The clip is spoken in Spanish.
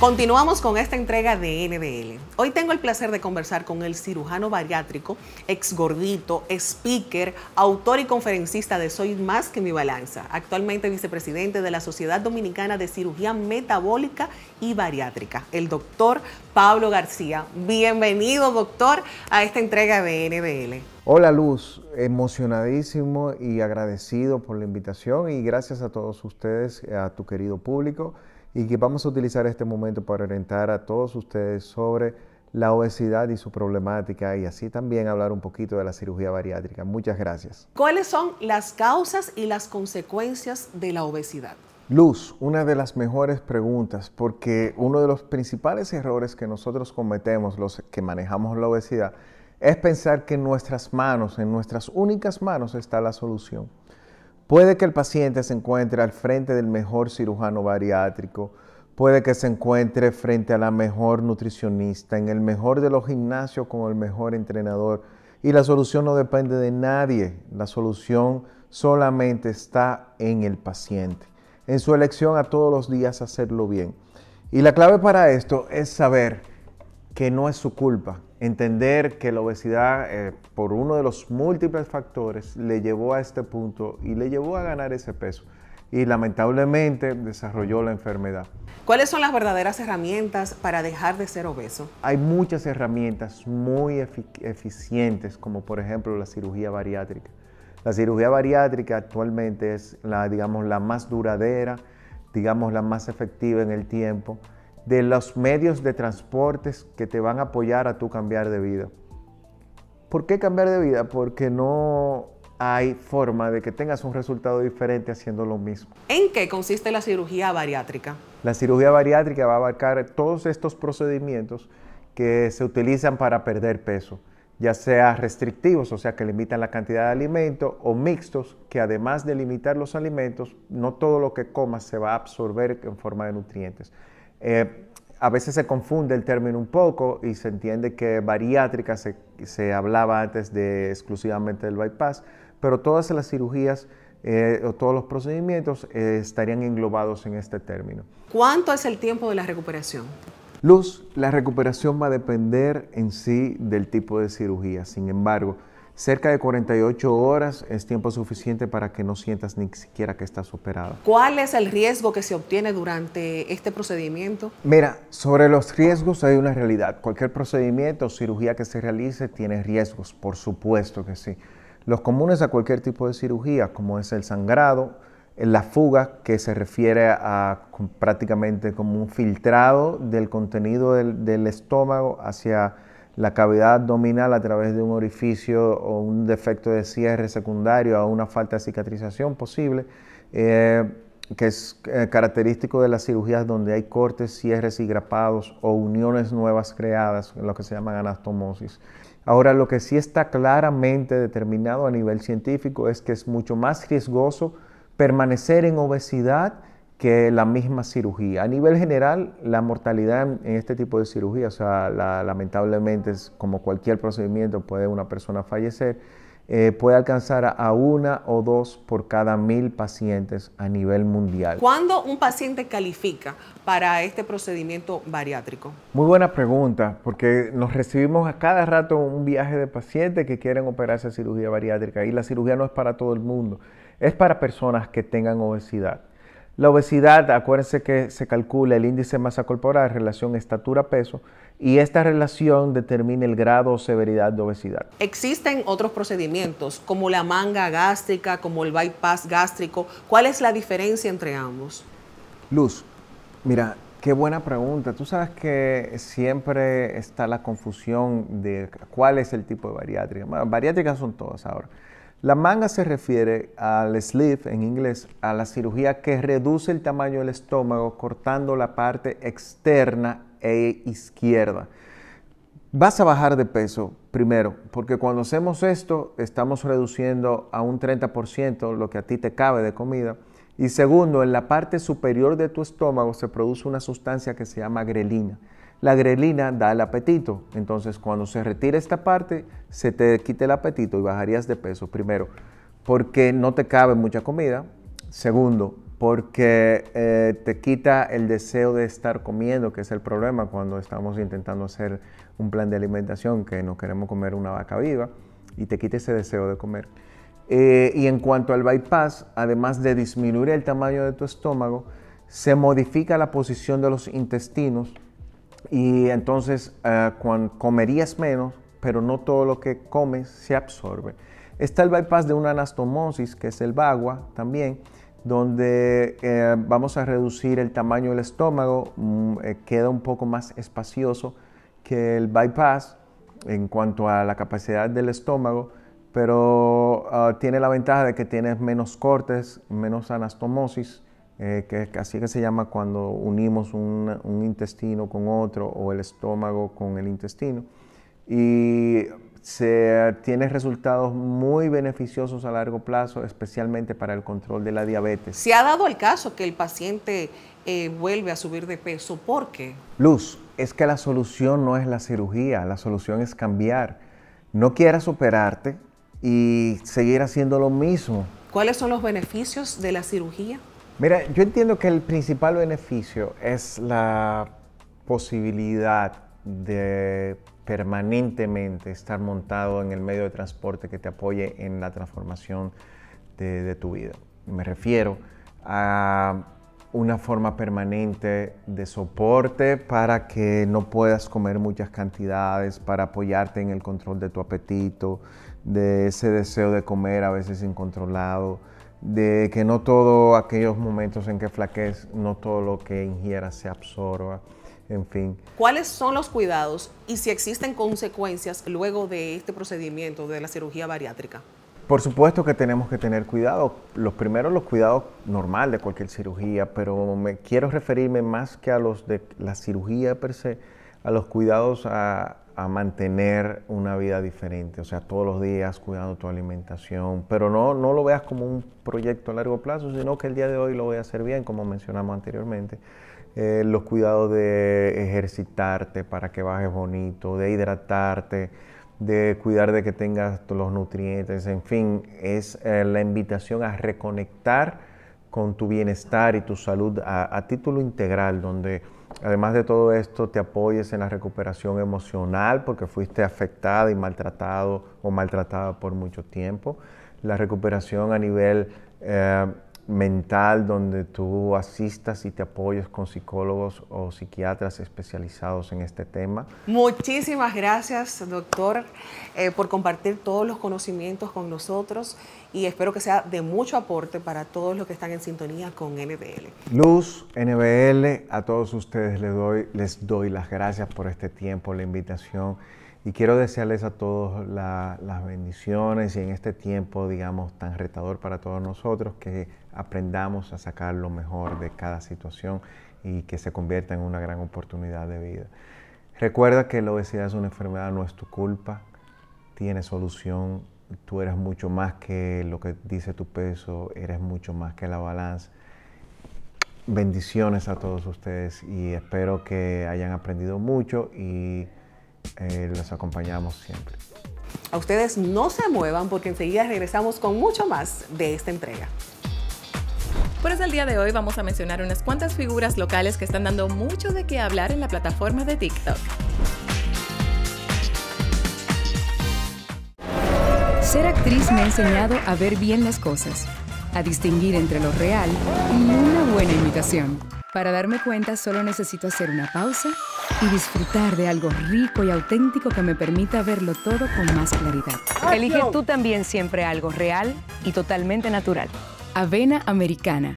Continuamos con esta entrega de NDL. Hoy tengo el placer de conversar con el cirujano bariátrico, ex gordito, speaker, autor y conferencista de Soy más que mi balanza, actualmente vicepresidente de la Sociedad Dominicana de Cirugía Metabólica y Bariátrica, el doctor Pablo García. Bienvenido, doctor, a esta entrega de NDL. Hola Luz, emocionadísimo y agradecido por la invitación y gracias a todos ustedes, a tu querido público y que vamos a utilizar este momento para orientar a todos ustedes sobre la obesidad y su problemática y así también hablar un poquito de la cirugía bariátrica. Muchas gracias. ¿Cuáles son las causas y las consecuencias de la obesidad? Luz, una de las mejores preguntas porque uno de los principales errores que nosotros cometemos los que manejamos la obesidad es pensar que en nuestras manos, en nuestras únicas manos está la solución. Puede que el paciente se encuentre al frente del mejor cirujano bariátrico, puede que se encuentre frente a la mejor nutricionista, en el mejor de los gimnasios con el mejor entrenador. Y la solución no depende de nadie, la solución solamente está en el paciente, en su elección a todos los días hacerlo bien. Y la clave para esto es saber que no es su culpa, entender que la obesidad, eh, por uno de los múltiples factores, le llevó a este punto y le llevó a ganar ese peso. Y lamentablemente desarrolló la enfermedad. ¿Cuáles son las verdaderas herramientas para dejar de ser obeso? Hay muchas herramientas muy eficientes, como por ejemplo la cirugía bariátrica. La cirugía bariátrica actualmente es la, digamos, la más duradera, digamos, la más efectiva en el tiempo de los medios de transportes que te van a apoyar a tu cambiar de vida. ¿Por qué cambiar de vida? Porque no hay forma de que tengas un resultado diferente haciendo lo mismo. ¿En qué consiste la cirugía bariátrica? La cirugía bariátrica va a abarcar todos estos procedimientos que se utilizan para perder peso, ya sea restrictivos, o sea, que limitan la cantidad de alimento, o mixtos, que además de limitar los alimentos, no todo lo que comas se va a absorber en forma de nutrientes. Eh, a veces se confunde el término un poco y se entiende que bariátrica se, hablaba antes de exclusivamente del bypass, pero todas las cirugías eh, o todos los procedimientos eh, estarían englobados en este término. ¿Cuánto es el tiempo de la recuperación? Luz, la recuperación va a depender en sí del tipo de cirugía. Sin embargo, Cerca de 48 horas es tiempo suficiente para que no sientas ni siquiera que estás operado. ¿Cuál es el riesgo que se obtiene durante este procedimiento? Mira, sobre los riesgos hay una realidad. Cualquier procedimiento o cirugía que se realice tiene riesgos, por supuesto que sí. Los comunes a cualquier tipo de cirugía, como es el sangrado, la fuga, que se refiere a prácticamente como un filtrado del contenido del estómago hacia la cavidad abdominal a través de un orificio o un defecto de cierre secundario a una falta de cicatrización posible, eh, que es eh, característico de las cirugías donde hay cortes, cierres y grapados o uniones nuevas creadas, lo que se llama anastomosis. Ahora, lo que sí está claramente determinado a nivel científico es que es mucho más riesgoso permanecer en obesidad que la misma cirugía. A nivel general, la mortalidad en este tipo de cirugía, o sea, lamentablemente, es como cualquier procedimiento, puede una persona fallecer, eh, puede alcanzar a una o dos por cada mil pacientes a nivel mundial. ¿Cuándo un paciente califica para este procedimiento bariátrico? Muy buena pregunta, porque nos recibimos a cada rato un viaje de pacientes que quieren operarse a cirugía bariátrica y la cirugía no es para todo el mundo, es para personas que tengan obesidad la obesidad, acuérdense que se calcula el índice de masa corporal, relación estatura-peso, y esta relación determina el grado o severidad de obesidad. Existen otros procedimientos como la manga gástrica, como el bypass gástrico. ¿Cuál es la diferencia entre ambos? Luz, mira, qué buena pregunta. Tú sabes que siempre está la confusión de cuál es el tipo de bariátrica. bariátricas son todas ahora. La manga se refiere al sleeve en inglés, a la cirugía que reduce el tamaño del estómago cortando la parte externa e izquierda. Vas a bajar de peso primero, porque cuando hacemos esto estamos reduciendo a un 30% lo que a ti te cabe de comida. Y segundo, en la parte superior de tu estómago se produce una sustancia que se llama grelina. La grelina da el apetito, entonces cuando se retira esta parte, se te quita el apetito y bajarías de peso. Primero, porque no te cabe mucha comida. Segundo, porque eh, te quita el deseo de estar comiendo, que es el problema cuando estamos intentando hacer un plan de alimentación, que no queremos comer una vaca viva, y te quita ese deseo de comer. Eh, y en cuanto al bypass, además de disminuir el tamaño de tu estómago, se modifica la posición de los intestinos y entonces eh, cuando comerías menos, pero no todo lo que comes se absorbe. Está el bypass de una anastomosis, que es el VAGUA también, donde eh, vamos a reducir el tamaño del estómago, mm, eh, queda un poco más espacioso que el bypass en cuanto a la capacidad del estómago, pero ah, tiene la ventaja de que tienes menos cortes, menos anastomosis eh, que así que se llama cuando unimos un, intestino con otro o el estómago con el intestino. Y se tiene resultados muy beneficiosos a largo plazo, especialmente para el control de la diabetes. Se ha dado el caso que el paciente eh, vuelve a subir de peso. ¿Por qué? Luz, es que la solución no es la cirugía, la solución es cambiar. No quieras operarte y seguir haciendo lo mismo. ¿Cuáles son los beneficios de la cirugía? Mira, yo entiendo que el principal beneficio es la posibilidad de permanentemente estar montado en el medio de transporte que te apoye en la transformación de, de tu vida. Me refiero a una forma permanente de soporte para que no puedas comer muchas cantidades, para apoyarte en el control de tu apetito, de ese deseo de comer a veces incontrolado, de que no todos aquellos momentos en que flaquez, no todo lo que ingiera se absorba, en fin. ¿Cuáles son los cuidados y si existen consecuencias luego de este procedimiento de la cirugía bariátrica? Por supuesto que tenemos que tener cuidado. Los primeros los cuidados normales de cualquier cirugía, pero me quiero referirme más que a los de la cirugía per se, a los cuidados a, a mantener una vida diferente, o sea, todos los días cuidando tu alimentación, pero no, no lo veas como un proyecto a largo plazo, sino que el día de hoy lo voy a hacer bien, como mencionamos anteriormente. Eh, los cuidados de ejercitarte para que bajes bonito, de hidratarte, de cuidar de que tengas los nutrientes, en fin, es eh, la invitación a reconectar con tu bienestar y tu salud a, a título integral, donde además de todo esto, te apoyes en la recuperación emocional porque fuiste afectada y maltratado o maltratada por mucho tiempo. La recuperación a nivel eh, mental donde tú asistas y te apoyes con psicólogos o psiquiatras especializados en este tema. Muchísimas gracias, doctor, eh, por compartir todos los conocimientos con nosotros y espero que sea de mucho aporte para todos los que están en sintonía con NBL. Luz, NBL, a todos ustedes les doy, les doy las gracias por este tiempo, la invitación y quiero desearles a todos las bendiciones y en este tiempo, digamos, tan retador para todos nosotros, que aprendamos a sacar lo mejor de cada situación y que se convierta en una gran oportunidad de vida. Recuerda que la obesidad es una enfermedad, no es tu culpa, tiene solución, tú eres mucho más que lo que dice tu peso, eres mucho más que la balanza. Bendiciones a todos ustedes y espero que hayan aprendido mucho y eh, los acompañamos siempre. A ustedes no se muevan porque enseguida regresamos con mucho más de esta entrega. Por eso el día de hoy vamos a mencionar unas cuantas figuras locales que están dando mucho de qué hablar en la plataforma de TikTok. Ser actriz me ha enseñado a ver bien las cosas, a distinguir entre lo real y una buena imitación. Para darme cuenta solo necesito hacer una pausa y disfrutar de algo rico y auténtico que me permita verlo todo con más claridad. Elige tú también siempre algo real y totalmente natural. Avena americana.